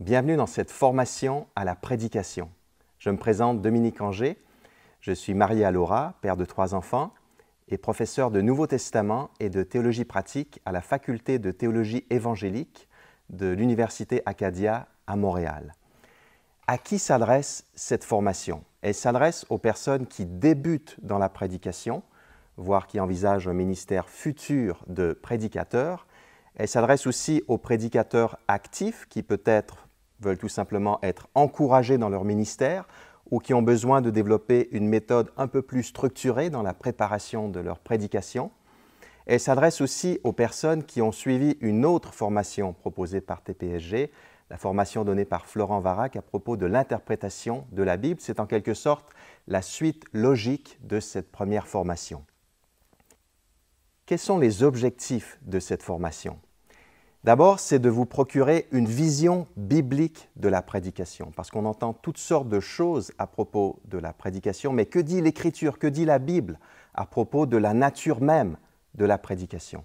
Bienvenue dans cette formation à la prédication. Je me présente Dominique Anger. Je suis marié à Laura, père de trois enfants et professeur de Nouveau Testament et de théologie pratique à la faculté de théologie évangélique de l'Université Acadia à Montréal. À qui s'adresse cette formation Elle s'adresse aux personnes qui débutent dans la prédication, voire qui envisagent un ministère futur de prédicateur, elle s'adresse aussi aux prédicateurs actifs qui peut-être veulent tout simplement être encouragés dans leur ministère ou qui ont besoin de développer une méthode un peu plus structurée dans la préparation de leur prédication. Elle s'adresse aussi aux personnes qui ont suivi une autre formation proposée par TPSG, la formation donnée par Florent Varac à propos de l'interprétation de la Bible. C'est en quelque sorte la suite logique de cette première formation. Quels sont les objectifs de cette formation D'abord, c'est de vous procurer une vision biblique de la prédication, parce qu'on entend toutes sortes de choses à propos de la prédication, mais que dit l'Écriture, que dit la Bible à propos de la nature même de la prédication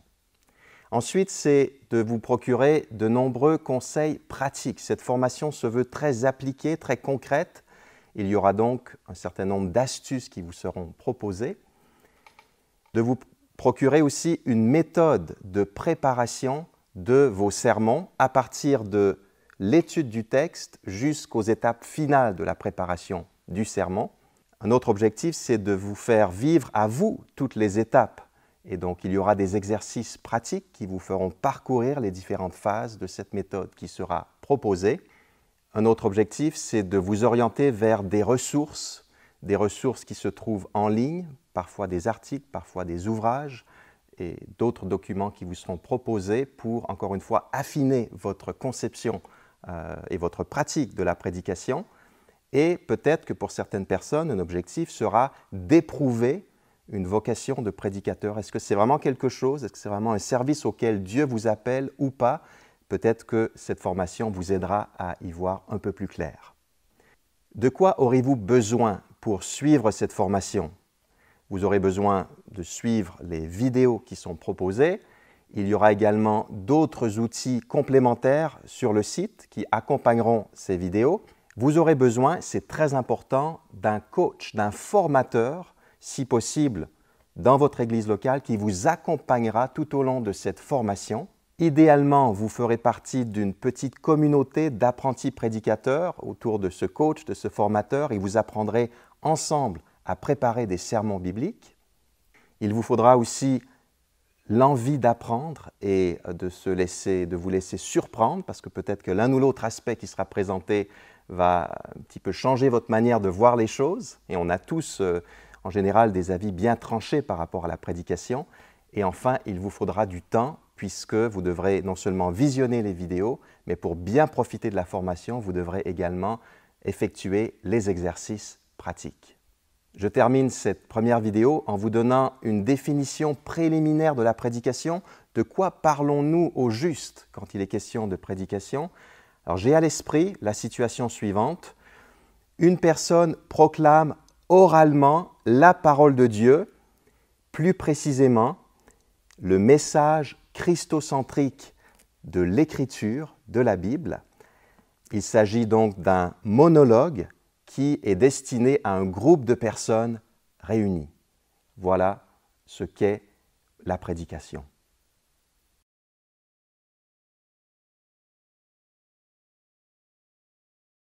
Ensuite, c'est de vous procurer de nombreux conseils pratiques. Cette formation se veut très appliquée, très concrète. Il y aura donc un certain nombre d'astuces qui vous seront proposées. De vous procurer aussi une méthode de préparation de vos sermons à partir de l'étude du texte jusqu'aux étapes finales de la préparation du sermon. Un autre objectif, c'est de vous faire vivre à vous toutes les étapes. Et donc, il y aura des exercices pratiques qui vous feront parcourir les différentes phases de cette méthode qui sera proposée. Un autre objectif, c'est de vous orienter vers des ressources, des ressources qui se trouvent en ligne, parfois des articles, parfois des ouvrages, et d'autres documents qui vous seront proposés pour, encore une fois, affiner votre conception euh, et votre pratique de la prédication. Et peut-être que pour certaines personnes, un objectif sera d'éprouver une vocation de prédicateur. Est-ce que c'est vraiment quelque chose Est-ce que c'est vraiment un service auquel Dieu vous appelle ou pas Peut-être que cette formation vous aidera à y voir un peu plus clair. De quoi aurez-vous besoin pour suivre cette formation vous aurez besoin de suivre les vidéos qui sont proposées. Il y aura également d'autres outils complémentaires sur le site qui accompagneront ces vidéos. Vous aurez besoin, c'est très important, d'un coach, d'un formateur, si possible, dans votre église locale qui vous accompagnera tout au long de cette formation. Idéalement, vous ferez partie d'une petite communauté d'apprentis prédicateurs autour de ce coach, de ce formateur, et vous apprendrez ensemble à préparer des sermons bibliques. Il vous faudra aussi l'envie d'apprendre et euh, de, se de vous laisser surprendre, parce que peut-être que l'un ou l'autre aspect qui sera présenté va un petit peu changer votre manière de voir les choses. Et on a tous, euh, en général, des avis bien tranchés par rapport à la prédication. Et enfin, il vous faudra du temps, puisque vous devrez non seulement visionner les vidéos, mais pour bien profiter de la formation, vous devrez également effectuer les exercices pratiques. Je termine cette première vidéo en vous donnant une définition préliminaire de la prédication. De quoi parlons-nous au juste quand il est question de prédication Alors j'ai à l'esprit la situation suivante. Une personne proclame oralement la parole de Dieu, plus précisément le message christocentrique de l'écriture, de la Bible. Il s'agit donc d'un monologue qui est destiné à un groupe de personnes réunies. Voilà ce qu'est la prédication.